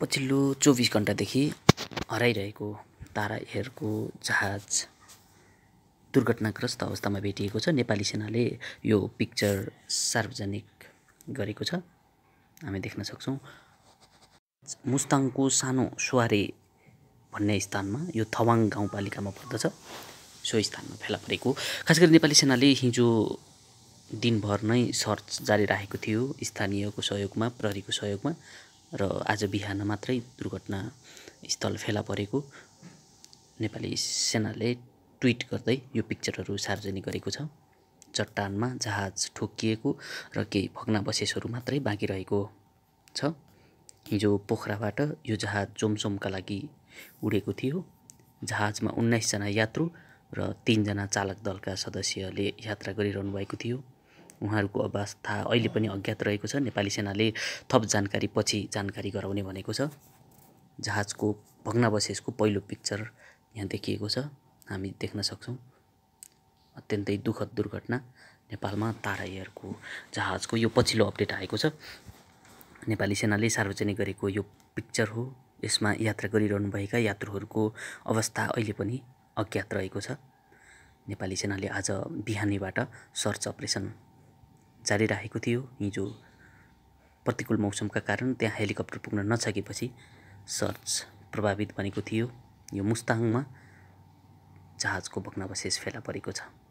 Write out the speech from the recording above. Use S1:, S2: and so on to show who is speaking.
S1: पछिल्लो चौबिस घन्टादेखि हराइरहेको तारा एयरको जहाज दुर्घटनाग्रस्त अवस्थामा भेटिएको छ नेपाली सेनाले यो पिक्चर सार्वजनिक गरेको छ हामी देख्न सक्छौँ मुस्ताङको सानो सुवारे भन्ने स्थानमा यो थवाङ गाउँपालिकामा पर्दछ सो स्थानमा फेला परेको खास गरी नेपाली सेनाले हिजो दिनभर नै सर्च जारी राखेको थियो स्थानीयको सहयोगमा प्रहरीको सहयोगमा र आज बिहान मात्रै दुर्घटना स्थल फेला परेको नेपाली सेनाले ट्विट गर्दै यो पिक्चरहरू सार्वजनिक गरेको छ चट्टानमा जहाज ठोकिएको र केही भग्नावशेषहरू मात्रै बाँकी रहेको छ हिजो पोखराबाट यो जहाज जोमसोमका लागि उडेको थियो जहाजमा उन्नाइसजना यात्रु र तिनजना चालक दलका सदस्यले यात्रा गरिरहनु भएको थियो उहाँहरूको अवस्था अहिले पनि अज्ञात रहेको छ नेपाली सेनाले थप जानकारी पछि जानकारी गराउने भनेको छ जहाजको भग्नावशेषको पहिलो पिक्चर यहाँ देखिएको छ हामी देख्न सक्छौँ अत्यन्तै दुःखद दुर्घटना नेपालमा तारा एयरको जहाजको यो पछिल्लो अपडेट आएको छ नेपाली सेनाले सार्वजनिक गरेको यो पिक्चर हो यसमा यात्रा गरिरहनुभएका यात्रुहरूको अवस्था अहिले पनि अज्ञात रहेको छ नेपाली सेनाले आज बिहानैबाट सर्च अपरेसन जारी राखेको थियो हिजो प्रतिकूल मौसमका कारण त्यहाँ हेलिकप्टर पुग्न नसकेपछि सर्च प्रभावित बनेको थियो यो मुस्ताङमा जहाजको भग्नावशेष फेला परेको छ